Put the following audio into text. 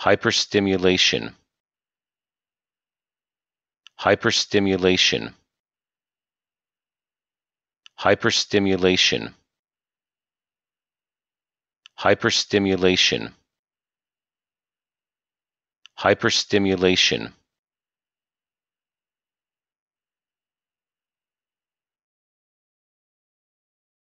Hyperstimulation hyperstimulation hyperstimulation hyperstimulation hyperstimulation